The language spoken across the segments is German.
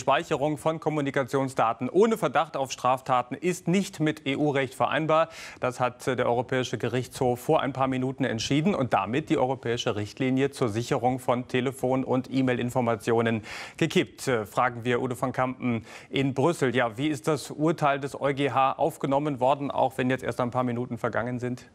Speicherung von Kommunikationsdaten ohne Verdacht auf Straftaten ist nicht mit EU-Recht vereinbar. Das hat äh, der Europäische Gerichtshof vor ein paar Minuten entschieden und damit die europäische Richtlinie zur Sicherung von Telefon- und E-Mail-Informationen gekippt. Äh, fragen wir Udo van Kampen in Brüssel. Ja, wie ist das Urteil des EuGH aufgenommen worden, auch wenn jetzt erst ein paar Minuten vergangen sind?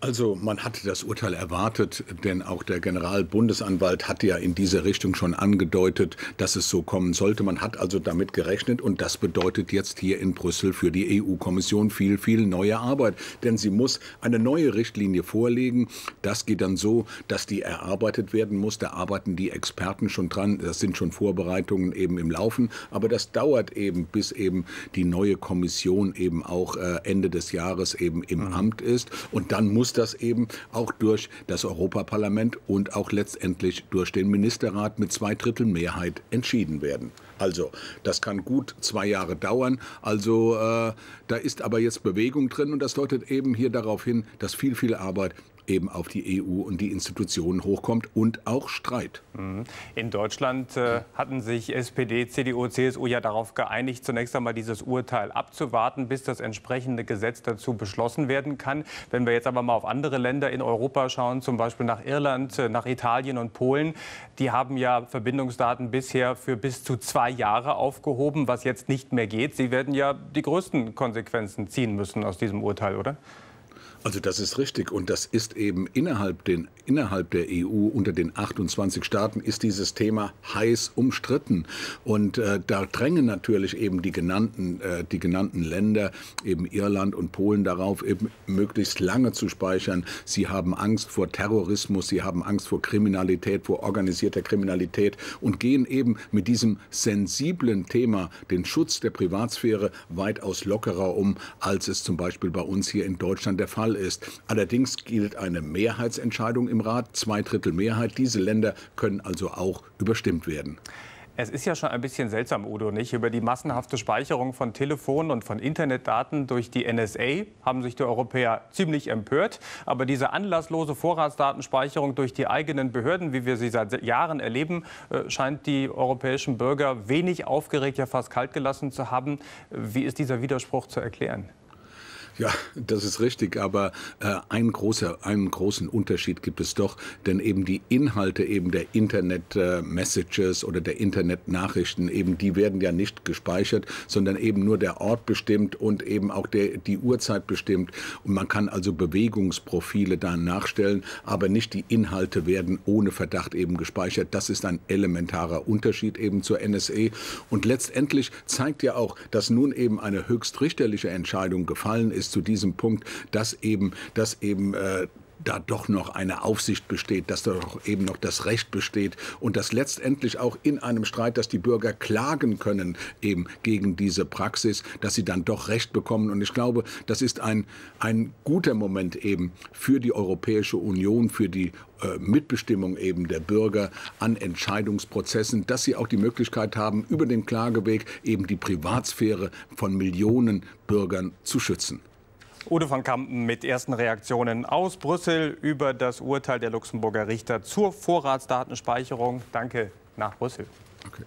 Also man hatte das Urteil erwartet, denn auch der Generalbundesanwalt hat ja in dieser Richtung schon angedeutet, dass es so kommen sollte. Man hat also damit gerechnet und das bedeutet jetzt hier in Brüssel für die EU-Kommission viel, viel neue Arbeit. Denn sie muss eine neue Richtlinie vorlegen. Das geht dann so, dass die erarbeitet werden muss. Da arbeiten die Experten schon dran. Das sind schon Vorbereitungen eben im Laufen. Aber das dauert eben, bis eben die neue Kommission eben auch äh, Ende des Jahres eben im mhm. Amt ist. Und dann muss muss das eben auch durch das Europaparlament und auch letztendlich durch den Ministerrat mit zwei Drittel Mehrheit entschieden werden. Also, das kann gut zwei Jahre dauern. Also, äh, da ist aber jetzt Bewegung drin und das deutet eben hier darauf hin, dass viel, viel Arbeit eben auf die EU und die Institutionen hochkommt und auch Streit. Mhm. In Deutschland äh, hatten sich SPD, CDU, CSU ja darauf geeinigt, zunächst einmal dieses Urteil abzuwarten, bis das entsprechende Gesetz dazu beschlossen werden kann. Wenn wir jetzt aber mal auf andere Länder in Europa schauen, zum Beispiel nach Irland, äh, nach Italien und Polen, die haben ja Verbindungsdaten bisher für bis zu zwei Jahre aufgehoben, was jetzt nicht mehr geht. Sie werden ja die größten Konsequenzen ziehen müssen aus diesem Urteil, oder? Also das ist richtig und das ist eben innerhalb, den, innerhalb der EU unter den 28 Staaten ist dieses Thema heiß umstritten und äh, da drängen natürlich eben die genannten, äh, die genannten Länder, eben Irland und Polen darauf, eben möglichst lange zu speichern. Sie haben Angst vor Terrorismus, sie haben Angst vor Kriminalität, vor organisierter Kriminalität und gehen eben mit diesem sensiblen Thema, den Schutz der Privatsphäre, weitaus lockerer um, als es zum Beispiel bei uns hier in Deutschland der Fall ist. Allerdings gilt eine Mehrheitsentscheidung im Rat, zwei Drittel Mehrheit. Diese Länder können also auch überstimmt werden. Es ist ja schon ein bisschen seltsam, Udo, nicht? Über die massenhafte Speicherung von Telefon- und von Internetdaten durch die NSA haben sich die Europäer ziemlich empört. Aber diese anlasslose Vorratsdatenspeicherung durch die eigenen Behörden, wie wir sie seit Jahren erleben, äh, scheint die europäischen Bürger wenig aufgeregt, ja fast kalt gelassen zu haben. Wie ist dieser Widerspruch zu erklären? Ja, das ist richtig, aber äh, ein großer, einen großen Unterschied gibt es doch, denn eben die Inhalte eben der Internet-Messages äh, oder der Internet-Nachrichten, eben die werden ja nicht gespeichert, sondern eben nur der Ort bestimmt und eben auch der, die Uhrzeit bestimmt. Und man kann also Bewegungsprofile da nachstellen, aber nicht die Inhalte werden ohne Verdacht eben gespeichert. Das ist ein elementarer Unterschied eben zur NSA. Und letztendlich zeigt ja auch, dass nun eben eine höchstrichterliche Entscheidung gefallen ist, bis zu diesem Punkt, dass eben, dass eben äh, da doch noch eine Aufsicht besteht, dass da doch eben noch das Recht besteht und dass letztendlich auch in einem Streit, dass die Bürger klagen können eben gegen diese Praxis, dass sie dann doch Recht bekommen. Und ich glaube, das ist ein, ein guter Moment eben für die Europäische Union, für die äh, Mitbestimmung eben der Bürger an Entscheidungsprozessen, dass sie auch die Möglichkeit haben, über den Klageweg eben die Privatsphäre von Millionen Bürgern zu schützen. Udo van Kampen mit ersten Reaktionen aus Brüssel über das Urteil der Luxemburger Richter zur Vorratsdatenspeicherung. Danke nach Brüssel. Okay.